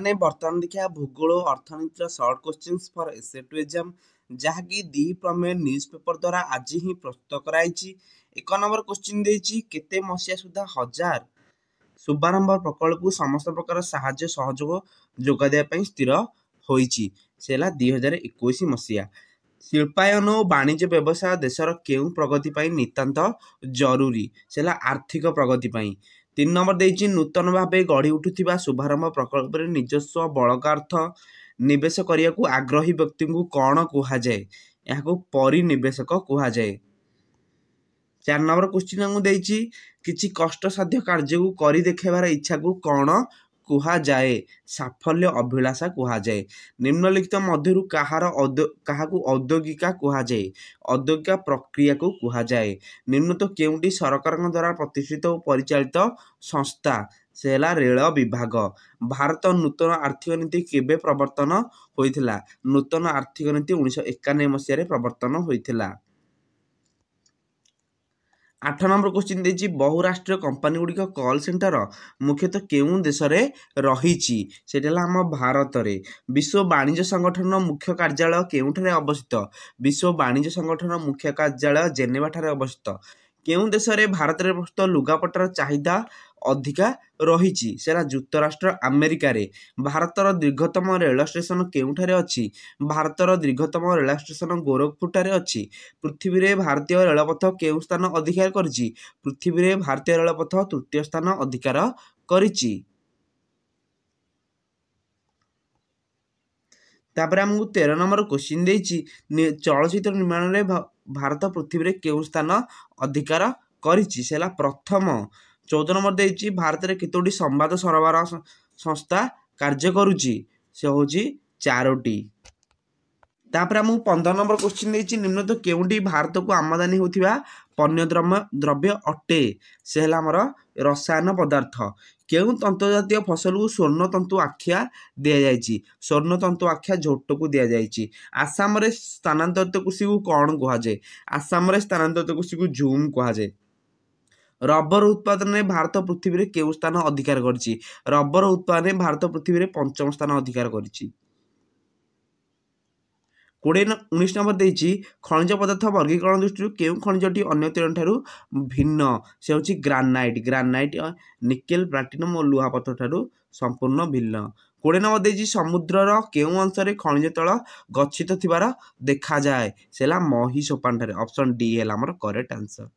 ଆମେ ବର୍ତ୍ତମାନ ଦେଖିବା ଭୂଗୋଳ ଅର୍ଥନୀତିର short questions for SA two exam ଯାହାକି ଦି ପ୍ରମେୟ ନ୍ୟୁଜ୍ ପେପର ଦ୍ୱାରା ଆଜି ହିଁ ପ୍ରସ୍ତୁତ କରାଯାଇଛି ଏକ ନମ୍ବର କୋଶ୍ଚିନ୍ ଦେଇଛି କେତେ ମସିହା ସୁଦ୍ଧା ହଜାର ଶୁଭାରମ୍ଭ ପ୍ରକଳ୍ପକୁ ସମସ୍ତ ପ୍ରକାର ସାହାଯ୍ୟ ସହଯୋଗ ଯୋଗାଇ ଦେବା ପାଇଁ ସ୍ଥିର ହୋଇଛି ସେ ହେଲା ଦୁଇ ହଜାର ଏକୋଇଶ ମସିହା ଶିଳ୍ପାୟନ ଓ ବାଣିଜ୍ୟ ବ୍ୟବସାୟ ଦେଶର କେଉଁ ପ୍ରଗତି ପାଇଁ ନିତାନ୍ତ ଜରୁରୀ ସେ ହେଲା ଆର୍ଥିକ ପ୍ରଗତି ପାଇଁ ତିନି ନମ୍ବର ଦେଇଛି ନୂତନ ଭାବେ ଗଢ଼ି ଉଠୁଥିବା ଶୁଭାରମ୍ଭ ପ୍ରକଳ୍ପରେ ନିଜସ୍ୱ ବଳକାର୍ଥ ନିବେଶ କରିବାକୁ ଆଗ୍ରହୀ ବ୍ୟକ୍ତିଙ୍କୁ କ'ଣ କୁହାଯାଏ ଏହାକୁ ପରିନିବେଶକ କୁହାଯାଏ ଚାରି ନମ୍ବର କ୍ୱେଶ୍ଚିନ୍ ମୁଁ ଦେଇଛି କିଛି କଷ୍ଟସାଧ୍ୟ କାର୍ଯ୍ୟକୁ କରି ଦେଖାଇବାର ଇଚ୍ଛାକୁ କ'ଣ କୁହାଯାଏ ସାଫଲ୍ୟ ଅଭିଳାଷା କୁହାଯାଏ ନିମ୍ନଲିଖିତ ମଧ୍ୟରୁ କାହାର କାହାକୁ ଔଦ୍ୟୋଗିକା କୁହାଯାଏ ଔଦ୍ୟୋଗିକ ପ୍ରକ୍ରିୟାକୁ କୁହାଯାଏ ନିମ୍ନତ କେଉଁଠି ସରକାରଙ୍କ ଦ୍ୱାରା ପ୍ରତିଷ୍ଠିତ ଓ ପରିଚାଳିତ ସଂସ୍ଥା ସେ ହେଲା ରେଳ ବିଭାଗ ଭାରତ ନୂତନ ଆର୍ଥିକ ନୀତି କେବେ ପ୍ରବର୍ତ୍ତନ ହୋଇଥିଲା ନୂତନ ଆର୍ଥିକ ନୀତି ଉଣେଇଶହ ଏକାନବେ ମସିହାରେ ପ୍ରବର୍ତ୍ତନ ହୋଇଥିଲା ଆଠ ନମ୍ବର କ୍ୱେଶ୍ଚିନ୍ ଦେଇଛି ବହୁରାଷ୍ଟ୍ରୀୟ କମ୍ପାନୀଗୁଡ଼ିକ କଲ୍ ସେଣ୍ଟର ମୁଖ୍ୟତଃ କେଉଁ ଦେଶରେ ରହିଛି ସେଇଟା ହେଲା ଆମ ଭାରତରେ ବିଶ୍ୱ ବାଣିଜ୍ୟ ସଂଗଠନର ମୁଖ୍ୟ କାର୍ଯ୍ୟାଳୟ କେଉଁଠାରେ ଅବସ୍ଥିତ ବିଶ୍ୱ ବାଣିଜ୍ୟ ସଂଗଠନର ମୁଖ୍ୟ କାର୍ଯ୍ୟାଳୟ ଜେନେଭାଠାରେ ଅବସ୍ଥିତ କେଉଁ ଦେଶରେ ଭାରତରେ ଅବସ୍ଥିତ ଲୁଗାପଟାର ଚାହିଦା ଅଧିକା ରହିଛି ସେଟା ଯୁକ୍ତରାଷ୍ଟ୍ର ଆମେରିକାରେ ଭାରତର ଦୀର୍ଘତମ ରେଳ ଷ୍ଟେସନ କେଉଁଠାରେ ଅଛି ଭାରତର ଦୀର୍ଘତମ ରେଳ ଷ୍ଟେସନ ଗୋରଖପୁରଠାରେ ଅଛି ପୃଥିବୀରେ ଭାରତୀୟ ରେଳପଥ କେଉଁ ସ୍ଥାନ ଅଧିକାର କରିଛି ପୃଥିବୀରେ ଭାରତୀୟ ରେଳପଥ ତୃତୀୟ ସ୍ଥାନ ଅଧିକାର କରିଛି ତାପରେ ଆମକୁ ତେର ନମ୍ବର କୋଶ୍ଚିନ୍ ଦେଇଛି ଚଳଚ୍ଚିତ୍ର ନିର୍ମାଣରେ ଭାରତ ପୃଥିବୀରେ କେଉଁ ସ୍ଥାନ ଅଧିକାର କରିଛି ସେ ପ୍ରଥମ ଚଉଦ ନମ୍ବର ଦେଇଛି ଭାରତରେ କେତୋଟି ସମ୍ବାଦ ସରବରାହ ସଂସ୍ଥା କାର୍ଯ୍ୟ କରୁଛି ସେ ହେଉଛି ଚାରୋଟି ତାପରେ ଆମକୁ ପନ୍ଦର ନମ୍ବର କ୍ୱେଶ୍ଚିନ୍ ଦେଇଛି ନିମ୍ନତଃ କେଉଁଠି ଭାରତକୁ ଆମଦାନୀ ହେଉଥିବା ପଣ୍ୟ ଦ୍ରବ୍ୟ ଦ୍ରବ୍ୟ ଅଟେ ସେ ହେଲା ଆମର ରସାୟନ ପଦାର୍ଥ କେଉଁ ତନ୍ତଜାତୀୟ ଫସଲକୁ ସ୍ୱର୍ଣ୍ଣତନ୍ତୁ ଆଖ୍ୟା ଦିଆଯାଇଛି ସ୍ୱର୍ଣ୍ଣତନ୍ତୁ ଆଖ୍ୟା ଝୋଟକୁ ଦିଆଯାଇଛି ଆସାମରେ ସ୍ଥାନାନ୍ତରିତ କୃଷିକୁ କ'ଣ କୁହାଯାଏ ଆସାମରେ ସ୍ଥାନାନ୍ତରିତ କୃଷିକୁ ଝୁମ୍ କୁହାଯାଏ ରବର ଉତ୍ପାଦନରେ ଭାରତ ପୃଥିବୀରେ କେଉଁ ସ୍ଥାନ ଅଧିକାର କରିଛି ରବର ଉତ୍ପାଦନରେ ଭାରତ ପୃଥିବୀରେ ପଞ୍ଚମ ସ୍ଥାନ ଅଧିକାର କରିଛି କୋଡ଼ିଏ ଉଣେଇଶ ନମ୍ବର ଦେଇଛି ଖଣିଜ ପଦାର୍ଥ ବର୍ଗୀକରଣ ଦୃଷ୍ଟିରୁ କେଉଁ ଖଣିଜଟି ଅନ୍ୟ ଠାରୁ ଭିନ୍ନ ସେ ହେଉଛି ଗ୍ରାନାଇଟ୍ ଗ୍ରାନାଇଟ୍ ନିକେଲ୍ ପ୍ଲାଟିନମ୍ ଓ ଲୁହାପଥର ଠାରୁ ସମ୍ପୂର୍ଣ୍ଣ ଭିନ୍ନ କୋଡ଼ିଏ ନମ୍ବର ଦେଇଛି ସମୁଦ୍ରର କେଉଁ ଅଂଶରେ ଖଣିଜ ତୈଳ ଗଚ୍ଛିତ ଥିବାର ଦେଖାଯାଏ ସେ ହେଲା ମହି ସୋପାନଠାରେ ଅପସନ୍ ଡି ହେଲା ଆମର କରେକ୍ଟ ଆନ୍ସର୍